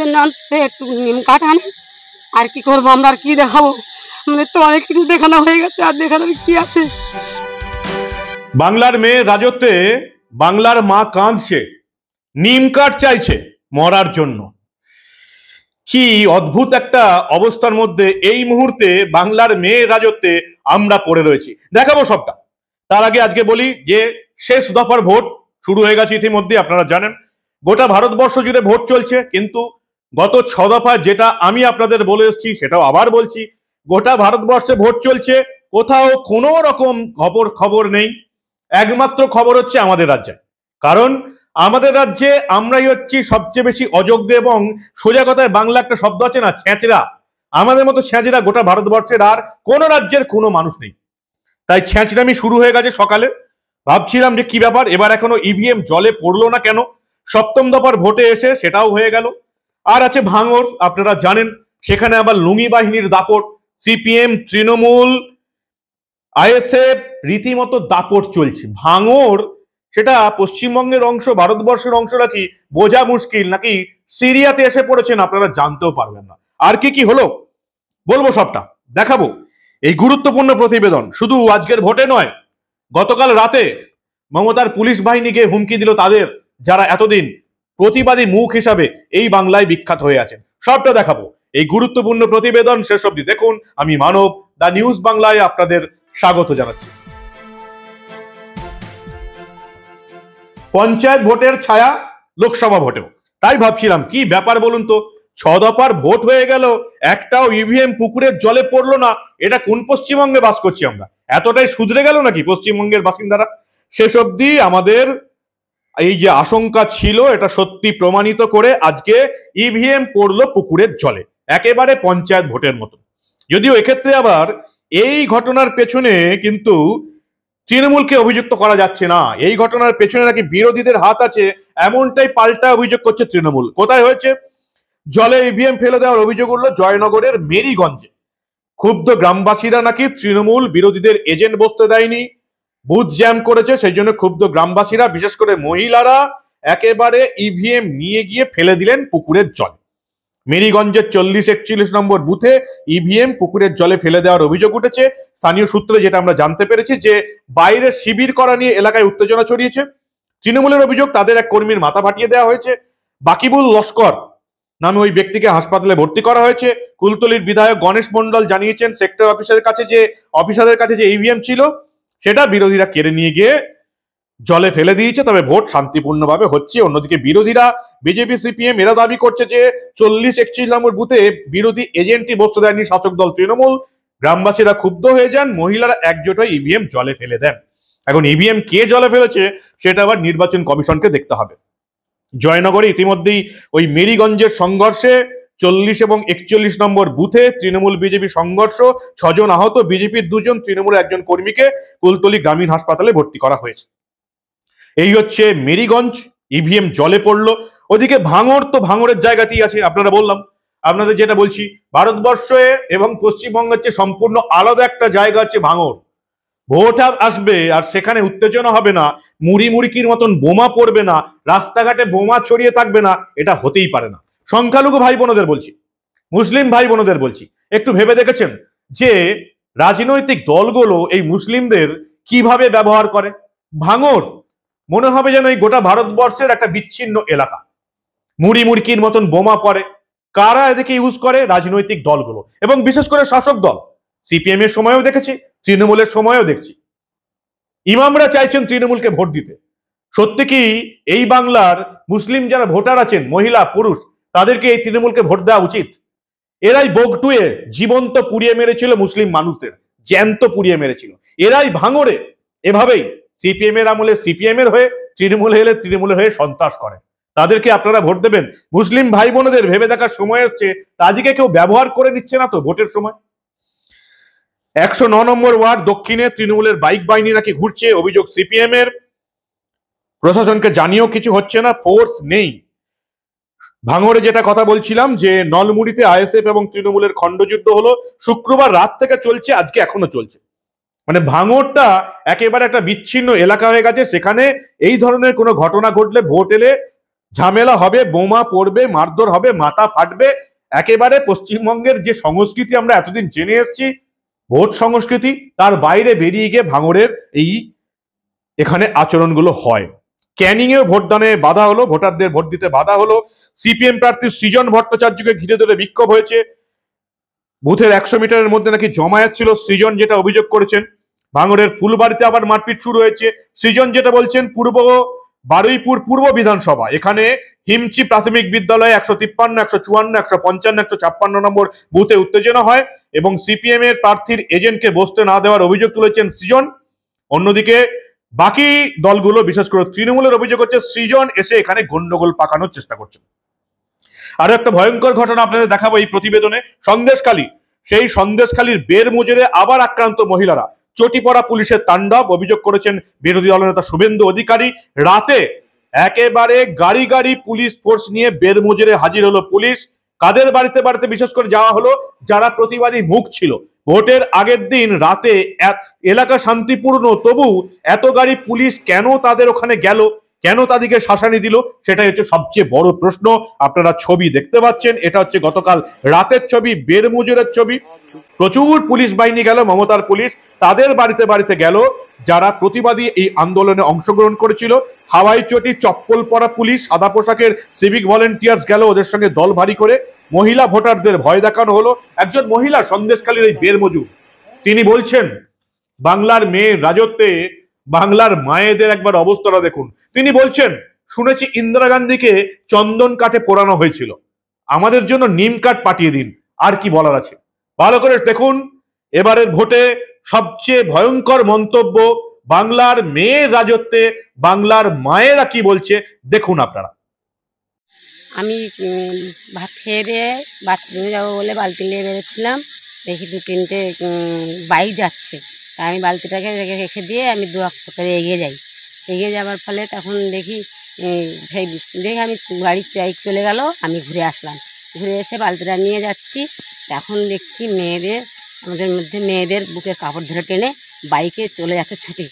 জন্য অন্তত একটু নিম কাঠ আনে আর কি করবো আমরা আর কি দেখাবো আমাদের তো অনেক কিছু দেখানো হয়ে গেছে আর দেখানোর কি আছে বাংলার মেয়ে রাজত্বে বাংলার মা কাঁদছে নিম কাঠ চাইছে মরার জন্য কি অদ্ভুত একটা অবস্থার মধ্যে এই মুহূর্তে বাংলার মেয়ে রাজত্বে আমরা পড়ে রয়েছি দেখাবো সবটা তার আগে আজকে বলি যে শেষ দফার ভোট শুরু হয়ে গেছে ইতিমধ্যে আপনারা জানেন গোটা ভারতবর্ষ জুড়ে ভোট চলছে কিন্তু গত ছ দফা যেটা আমি আপনাদের বলে এসেছি সেটাও আবার বলছি গোটা ভারতবর্ষে ভোট চলছে কোথাও কোনো রকম খবর খবর নেই একমাত্র খবর হচ্ছে আমাদের রাজ্যে কারণ আমাদের রাজ্যে আমরাই হচ্ছি সবচেয়ে বেশি অযোগ্য এবং সোজা কথায় বাংলা একটা শব্দ আছে না ছেঁচড়া আমাদের মতো ছেঁচড়া গোটা ভারতবর্ষের আর কোনো রাজ্যের কোনো মানুষ নেই তাই ছেঁচড়ামি শুরু হয়ে গেছে সকালে ভাবছিলাম যে কি ব্যাপার এবার এখনো ইভিএম e জলে পড়লো না কেন সপ্তম দফার ভোটে এসে সেটাও হয়ে গেল আর আছে ভাঙর আপনারা জানেন সেখানে আবার লুঙ্গি বাহিনীর দাপট সিপিএম তৃণমূল আইএসএফ রীতিমতো দাপট চলছে ভাঙর সেটা পশ্চিমবঙ্গের অংশ ভারতবর্ষের অংশ নাকি বোঝা মুশকিল নাকি সিরিয়াতে এসে পড়েছেন আপনারা জানতেও পারবেন না আর কি কি হলো বলবো সবটা দেখাবো এই গুরুত্বপূর্ণ প্রতিবেদন শুধু আজকের ভোটে নয় গতকাল রাতে মমতার পুলিশ বাহিনীকে হুমকি দিল তাদের যারা এতদিন প্রতিবাদী মুখ হিসাবে এই বাংলায় বিখ্যাত হয়ে আছেন সবটা দেখাবো এই গুরুত্বপূর্ণ প্রতিবেদন শেষ অব্দি দেখুন আমি মানব দ্য নিউজ বাংলায় আপনাদের স্বাগত জানাচ্ছি পঞ্চায়েত ভোটের ছায়া লোকসভা ভোটেও তাই ভাবছিলাম কি ব্যাপার বলুন তো ছ দফার ভোট হয়ে গেল একটাও ইভিএম e পুকুরের জলে পড়লো না এটা কোন পশ্চিমবঙ্গে বাস করছি আমরা এতটাই সুধরে গেল নাকি পশ্চিমবঙ্গের বাসিন্দারা শেষ অব্দি আমাদের এই যে আশঙ্কা ছিল এটা সত্যি প্রমাণিত করে আজকে ইভিএম e পড়লো পুকুরের জলে একেবারে পঞ্চায়েত ভোটের মতো যদিও এক্ষেত্রে আবার এই ঘটনার পেছনে কিন্তু তৃণমূলকে অভিযুক্ত করা যাচ্ছে না এই ঘটনার পেছনে নাকি বিরোধীদের হাত আছে এমনটাই পাল্টা অভিযোগ করছে তৃণমূল কোথায় হয়েছে জলে ইভিএম e ফেলে দেওয়ার অভিযোগ উঠল জয়নগরের মেরিগঞ্জে ক্ষুব্ধ গ্রামবাসীরা নাকি তৃণমূল বিরোধীদের এজেন্ট বসতে দেয়নি বুথ জ্যাম করেছে সেই জন্য ক্ষুব্ধ গ্রামবাসীরা বিশেষ করে মহিলারা একেবারে ইভিএম e নিয়ে গিয়ে ফেলে দিলেন পুকুরের জল মেরিগঞ্জের চল্লিশ একচল্লিশ নম্বর বুথে ইভিএম e পুকুরের জলে ফেলে দেওয়ার অভিযোগ উঠেছে স্থানীয় সূত্রে যেটা আমরা জানতে পেরেছি যে বাইরে শিবির করা নিয়ে এলাকায় উত্তেজনা ছড়িয়েছে তৃণমূলের অভিযোগ তাদের এক কর্মীর মাথা ফাটিয়ে দেওয়া হয়েছে বাকিবুল লস্কর নামে ওই ব্যক্তিকে হাসপাতালে ভর্তি করা হয়েছে কুলতলির বিধায়ক গণেশ মন্ডল জানিয়েছেন সেক্টর অফিসারের কাছে যে অফিসারের কাছে যে ইভিএম e ছিল সেটা বিরোধীরা কেড়ে নিয়ে গিয়ে জলে ফেলে দিয়েছে তবে ভোট শান্তিপূর্ণভাবে হচ্ছে অন্যদিকে বিরোধীরা বিজেপি সিপিএম এরা দাবি করছে যে চল্লিশ একচল্লিশ নম্বর বুথে বিরোধী এজেন্টই বসতে দেয়নি শাসক দল তৃণমূল গ্রামবাসীরা ক্ষুব্ধ হয়ে যান মহিলারা একজোট হয়ে ইভিএম e জলে ফেলে দেন এখন ইভিএম e কে জলে ফেলেছে সেটা আবার নির্বাচন কমিশনকে দেখতে হবে জয়নগরে ইতিমধ্যেই ওই মেরিগঞ্জের সংঘর্ষে চল্লিশ এবং একচল্লিশ নম্বর বুথে তৃণমূল বিজেপি সংঘর্ষ ছজন আহত বিজেপির দুজন তৃণমূল একজন কর্মীকে কুলতলি গ্রামীণ হাসপাতালে ভর্তি করা হয়েছে এই হচ্ছে মেরিগঞ্জ ইভিএম জলে পড়লো ওদিকে ভাঙর তো ভাঙরের জায়গাতেই আছে আপনারা বললাম আপনাদের যেটা বলছি ভারতবর্ষে এবং পশ্চিমবঙ্গের চেয়ে সম্পূর্ণ আলাদা একটা জায়গা হচ্ছে ভাঙর ভোট আসবে আর সেখানে উত্তেজনা হবে না মুড়ি মুড়িকির মতন বোমা পড়বে না রাস্তাঘাটে বোমা ছড়িয়ে থাকবে না এটা হতেই পারে না সংখ্যালঘু ভাই বোনদের বলছি মুসলিম ভাই বোনদের বলছি একটু ভেবে দেখেছেন যে রাজনৈতিক দলগুলো এই মুসলিমদের কিভাবে ব্যবহার করে ভাঙর মনে হবে যেন এই গোটা ভারতবর্ষের একটা বিচ্ছিন্ন এলাকা মুড়ি মুড়কির মতন বোমা পড়ে কারা এদেরকে ইউজ করে রাজনৈতিক দলগুলো এবং বিশেষ করে শাসক দল সিপিএম এর সময়ও দেখেছি তৃণমূলের সময়ও দেখছি ইমামরা চাইছেন তৃণমূলকে ভোট দিতে সত্যি কি এই বাংলার মুসলিম যারা ভোটার আছেন মহিলা পুরুষ তাদেরকে এই তৃণমূলকে ভোট দেওয়া উচিত এরাই বগটুয়ে জীবন্ত পুড়িয়ে মেরেছিল মুসলিম মানুষদের জ্যান্ত পুড়িয়ে মেরেছিল এরাই ভাঙরে এভাবেই সিপিএম এর আমলে সিপিএম এর হয়ে তৃণমূলে এলে তৃণমূলের হয়ে সন্ত্রাস করে তাদেরকে আপনারা ভোট দেবেন মুসলিম ভাই বোনদের ভেবে দেখার সময় এসছে তাদেরকে কেউ ব্যবহার করে নিচ্ছে না তো ভোটের সময় একশো নম্বর ওয়ার্ড দক্ষিণে তৃণমূলের বাইক বাহিনী নাকি ঘুরছে অভিযোগ সিপিএম এর প্রশাসনকে জানিয়েও কিছু হচ্ছে না ফোর্স নেই ভাঙরে যেটা কথা বলছিলাম যে নলমুড়িতে আইএসএফ এবং তৃণমূলের খণ্ডযুদ্ধ হলো শুক্রবার রাত থেকে চলছে আজকে এখনো চলছে মানে ভাঙরটা একেবারে একটা বিচ্ছিন্ন এলাকা হয়ে গেছে সেখানে এই ধরনের কোনো ঘটনা ঘটলে ভোট এলে ঝামেলা হবে বোমা পড়বে মারধর হবে মাথা ফাটবে একেবারে পশ্চিমবঙ্গের যে সংস্কৃতি আমরা এতদিন জেনে এসছি ভোট সংস্কৃতি তার বাইরে বেরিয়ে গিয়ে ভাঙরের এই এখানে আচরণগুলো হয় ক্যানিংয়েও ভোটদানে বাধা হলো ভোটারদের ভোট দিতে বাধা হলো সিপিএম প্রার্থী সৃজন ভট্টাচার্যকে ঘিরে ধরে বিক্ষোভ হয়েছে বুথের একশো মিটারের মধ্যে নাকি জমায়েত ছিল সৃজন যেটা অভিযোগ করেছেন ভাঙড়ের ফুলবাড়িতে আবার মারপিট শুরু হয়েছে সৃজন যেটা বলছেন পূর্ব বারুইপুর পূর্ব বিধানসভা এখানে হিমচি প্রাথমিক বিদ্যালয়ে একশো তিপ্পান্ন একশো চুয়ান্ন একশো পঞ্চান্ন একশো ছাপ্পান্ন নম্বর বুথে উত্তেজনা হয় এবং সিপিএম এর প্রার্থীর এজেন্টকে বসতে না দেওয়ার অভিযোগ তুলেছেন সৃজন অন্যদিকে বাকি দলগুলো বিশেষ করে তৃণমূলের অভিযোগ হচ্ছে সৃজন এসে এখানে গন্ডগোল পাকানোর চেষ্টা করছে আরো একটা ভয়ঙ্কর ঘটনা আপনাদের দেখাবো এই প্রতিবেদনে সন্দেশখালী সেই সন্দেশখালীর বের মুজেরে আবার আক্রান্ত মহিলারা চটিপড়া পুলিশের তাণ্ডব অভিযোগ করেছেন বিরোধী দলনেতা শুভেন্দু অধিকারী রাতে একেবারে গাড়ি গাড়ি পুলিশ ফোর্স নিয়ে বের মুজেরে হাজির হলো পুলিশ কাদের বাড়িতে বাড়িতে বিশেষ করে যাওয়া হলো যারা প্রতিবাদী মুখ ছিল ভোটের আগের দিন রাতে এলাকা শান্তিপূর্ণ তবু এত গাড়ি পুলিশ কেন তাদের ওখানে গেল কেন তাদেরকে শাসানি দিল সেটাই হচ্ছে সবচেয়ে বড় প্রশ্ন আপনারা ছবি দেখতে পাচ্ছেন এটা হচ্ছে গতকাল রাতের ছবি বেরমুজুরের ছবি প্রচুর পুলিশ বাহিনী গেল মমতার পুলিশ তাদের বাড়িতে বাড়িতে গেল যারা প্রতিবাদী এই আন্দোলনে অংশগ্রহণ করেছিল হাওয়াই চটি চপ্পল পরা পুলিশ সাদা পোশাকের সিভিক ভলেন্টিয়ার্স গেল ওদের সঙ্গে দল ভারী করে মহিলা ভোটারদের ভয় দেখানো হলো একজন মহিলা সন্দেশকালীর এই বেরমজুর তিনি বলছেন বাংলার মেয়ে রাজত্বে বাংলার মায়েদের একবার অবস্থাটা দেখুন তিনি বলছেন শুনেছি ইন্দিরা গান্ধীকে চন্দন কাঠে পোড়ানো হয়েছিল আমাদের জন্য নিম কাঠ পাঠিয়ে দিন আর কি বলার আছে ভালো করে দেখুন এবারের ভোটে সবচেয়ে ভয়ঙ্কর মন্তব্য বাংলার মেয়ের রাজত্বে বাংলার মায়েরা কি বলছে দেখুন আপনারা আমি ভাত খেয়ে দিয়ে বাথরুমে যাবো বলে বালতি নিয়ে বেরোচ্ছিলাম দেখি দু তিনটে বাইক যাচ্ছে তা আমি বালতিটাকে রেখে রেখে দিয়ে আমি দু এক করে এগিয়ে যাই এগিয়ে যাওয়ার ফলে তখন দেখি সেই আমি আমি চাই চলে গেল আমি ঘুরে আসলাম ঘুরে এসে বালতিটা নিয়ে যাচ্ছি তখন দেখছি মেয়েদের আমাদের মধ্যে মেয়েদের বুকে কাপড় ধরে টেনে বাইকে চলে যাচ্ছে ছুটে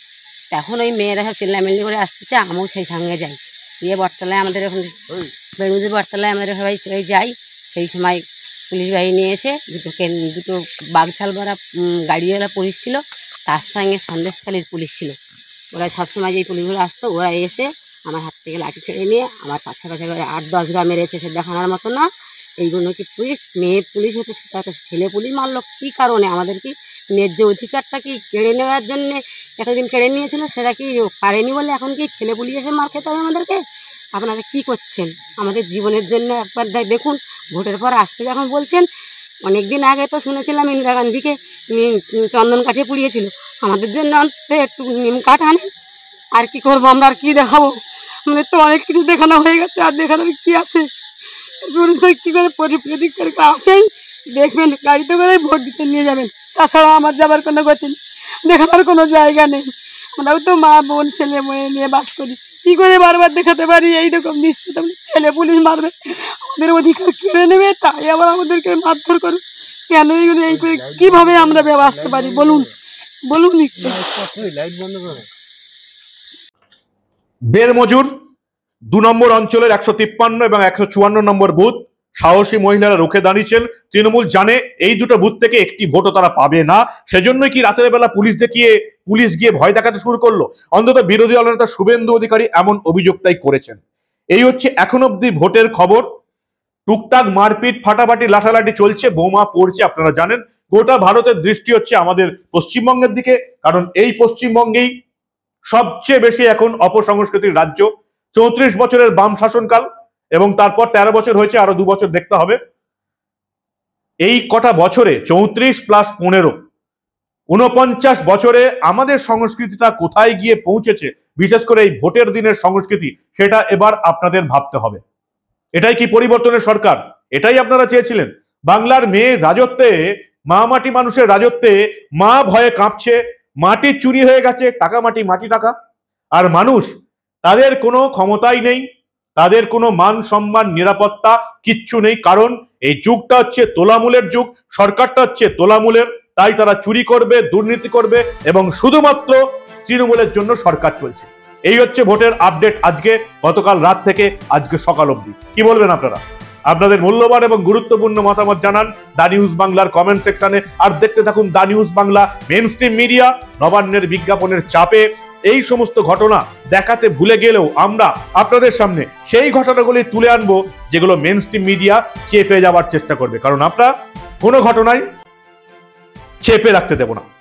তখন ওই মেয়েরা সব চিল্লামিল্লি করে আসতেছে আমিও সেই সঙ্গে যাই গিয়ে বটতলায় আমাদের এখন বেড়ুদের বটতলায় আমাদের সবাই সবাই যাই সেই সময় পুলিশ বাহিনী এসে দুটোকে দুটো বাঘছাল ভরা গাড়িওয়ালা পুলিশ ছিল তার সঙ্গে সন্দেশকালীর পুলিশ ছিল ওরা সবসময় যে পুলিশগুলো আসতো ওরা এসে আমার হাত থেকে লাঠি ছেড়ে নিয়ে আমার পাশে পাশে করে আট দশ গা মেরেছে সে দেখানোর মতো না এইগুলো কি পুলিশ মেয়ে পুলিশ হতে সেটা ছেলে পুলিশ মারলো কী কারণে আমাদের কি ন্যায্য অধিকারটা কি কেড়ে নেওয়ার জন্যে এতদিন কেড়ে নিয়েছিল সেটা কি পারেনি বলে এখন কি ছেলে পুলিশ এসে মার খেতে হবে আমাদেরকে আপনারা কি করছেন আমাদের জীবনের জন্য একবার দেখুন ভোটের পর আসতে যখন বলছেন অনেক দিন আগে তো শুনেছিলাম ইন্দিরা গান্ধীকে চন্দন কাঠে পুড়িয়েছিল আমাদের জন্য অন্তত একটু নিম কাঠ আনে আর কি করবো আমরা আর কী দেখাবো আমাদের তো অনেক কিছু দেখানো হয়ে গেছে আর দেখানোর কী আছে কি কী করে প্রদীপ করে আসেই দেখবেন গাড়িতে করে ভোট দিতে নিয়ে যাবেন তাছাড়া আমার যাবার কোনো গতি নেই দেখাবার কোনো জায়গা নেই আমরাও তো মা বোন ছেলে মেয়ে নিয়ে বাস করি কী করে বারবার দেখাতে পারি এইরকম নিশ্চিত ছেলে পুলিশ মারবে আমাদের অধিকার কেড়ে নেবে তাই আবার আমাদেরকে মারধর করুন কেন এইগুলো এই করে কীভাবে আমরা বাঁচতে পারি বলুন বলুন বেরমজুর দু নম্বর অঞ্চলের একশো তিপ্পান্ন এবং একশো চুয়ান্ন নম্বর বুথ সাহসী মহিলারা রুখে দাঁড়িয়েছেন তৃণমূল জানে এই দুটো বুথ থেকে একটি ভোটও তারা পাবে না সেজন্য কি রাতের বেলা পুলিশ দেখিয়ে পুলিশ গিয়ে ভয় দেখাতে শুরু করলো অন্তত বিরোধী নেতা শুভেন্দু অধিকারী এমন অভিযোগটাই করেছেন এই হচ্ছে এখন অব্দি ভোটের খবর টুকটাক মারপিট ফাটাফাটি লাঠালাঠি চলছে বোমা পড়ছে আপনারা জানেন গোটা ভারতের দৃষ্টি হচ্ছে আমাদের পশ্চিমবঙ্গের দিকে কারণ এই পশ্চিমবঙ্গেই সবচেয়ে বেশি এখন অপসংস্কৃতির রাজ্য চৌত্রিশ বছরের বাম শাসনকাল এবং তারপর ১৩ বছর হয়েছে আরো দু বছর দেখতে হবে এই কটা বছরে চৌত্রিশ প্লাস পনেরো উনপঞ্চাশ বছরে আমাদের সংস্কৃতিটা কোথায় গিয়ে পৌঁছেছে বিশেষ করে এই ভোটের দিনের সংস্কৃতি সেটা এবার আপনাদের ভাবতে হবে এটাই কি পরিবর্তনের সরকার এটাই আপনারা চেয়েছিলেন বাংলার মেয়ে রাজত্বে মা মাটি মানুষের রাজত্বে মা ভয়ে কাঁপছে মাটি চুরি হয়ে গেছে টাকা মাটি মাটি টাকা আর মানুষ তাদের কোনো ক্ষমতাই নেই তাদের কোনো মান সম্মান নিরাপত্তা কিচ্ছু নেই কারণ এই যুগটা হচ্ছে তোলামূলের যুগ সরকারটা হচ্ছে তোলামূলের তাই তারা চুরি করবে দুর্নীতি করবে এবং শুধুমাত্র তৃণমূলের জন্য সরকার চলছে এই হচ্ছে ভোটের আপডেট আজকে গতকাল রাত থেকে আজকে সকাল অবধি কি বলবেন আপনারা আপনাদের মূল্যবান এবং গুরুত্বপূর্ণ মতামত জানান দা নিউজ বাংলার কমেন্ট সেকশনে আর দেখতে থাকুন the news Bangla main media নবান্নের বিজ্ঞাপনের চাপে এই সমস্ত ঘটনা দেখাতে ভুলে গেলেও আমরা আপনাদের সামনে সেই ঘটনাগুলি তুলে আনবো যেগুলো মেন মিডিয়া চেপে যাওয়ার চেষ্টা করবে কারণ আমরা কোনো ঘটনায় চেপে রাখতে দেব না